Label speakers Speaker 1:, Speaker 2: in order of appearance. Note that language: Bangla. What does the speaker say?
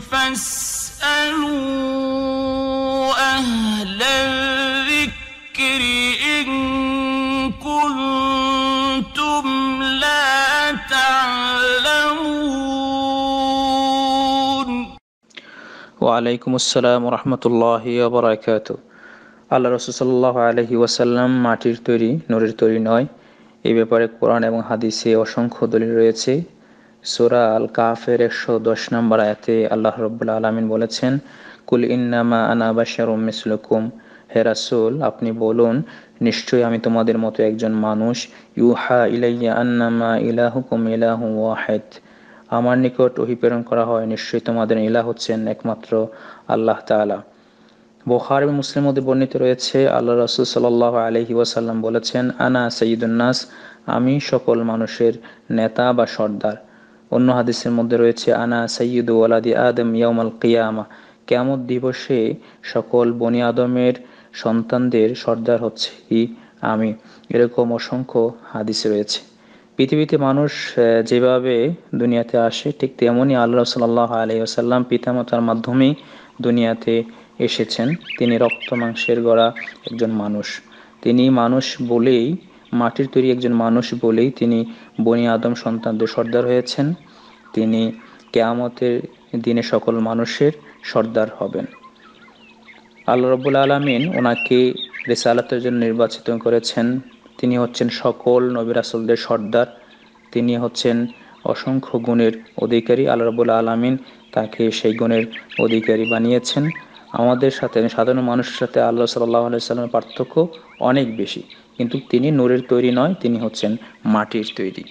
Speaker 1: ওয়ালাইকুম আসসালাম রহমতুল্লাহ বরাকাত আল্লাহ রসুল্লাহ আলহি ওয়াসাল্লাম মাটির তৈরি নদীর তৈরি নয় এ ব্যাপারে কোরআন এবং হাদিসে অসংখ্য দলিল রয়েছে সুরা আল কাফের একশো দশ নম্বর আয়াতে আল্লাহ রব্বুল আলমিন বলেছেন কুল ইন্নামা আনা বাশারুম মিসলুকুম হে রাসুল আপনি বলুন নিশ্চয়ই আমি তোমাদের মতো একজন মানুষ ইউহা ইলাইয়া আন্নামা ইলাহুকুম ইলাহু ওয়াহেদ আমার নিকট ওহি প্রেরণ করা হয় নিশ্চয়ই তোমাদের ইলাহ হচ্ছেন একমাত্র আল্লাহ তালা বোহার এবং মুসলিম মধ্যে বর্ণিত রয়েছে আল্লাহ রসুল সাল্লাহ আলহি ওয়াসাল্লাম বলেছেন আনা সঈদুন্নাস আমি সকল মানুষের নেতা বা সর্দার অন্য হাদিসের মধ্যে রয়েছে আনা সৈয়দ ওয়ালাদি আদম ইয়ামাল কিয়ামা কেমন দিবসে সকল বনি আদমের সন্তানদের সর্দার হচ্ছে ই আমি এরকম অসংখ্য হাদিস রয়েছে পৃথিবীতে মানুষ যেভাবে দুনিয়াতে আসে ঠিক তেমনই আল্লাহ সাল্লাহ আলহি আসাল্লাম পিতামাতার মাধ্যমে দুনিয়াতে এসেছেন তিনি রক্ত মাংসের গড়া একজন মানুষ তিনি মানুষ বলেই মাটির তৈরি একজন মানুষ বলেই তিনি বনি আদম সন্তানদের সর্দার হয়েছেন তিনি কেয়ামতের দিনে সকল মানুষের সর্দার হবেন আল্লাহ রব্বুল আলমিন ওনাকে রেসালাতের জন্য নির্বাচিত করেছেন তিনি হচ্ছেন সকল নবী সর্দার তিনি হচ্ছেন অসংখ্য গুণের অধিকারী আল্লাহ রবুল আলমিন তাকে সেই গুণের অধিকারী বানিয়েছেন আমাদের সাথে সাধারণ মানুষের সাথে আল্লাহ সাল্লাহ আলাইসাল্লামের পার্থক্য অনেক বেশি কিন্তু তিনি নূরের তৈরি নয় তিনি হচ্ছেন মাটির তৈরি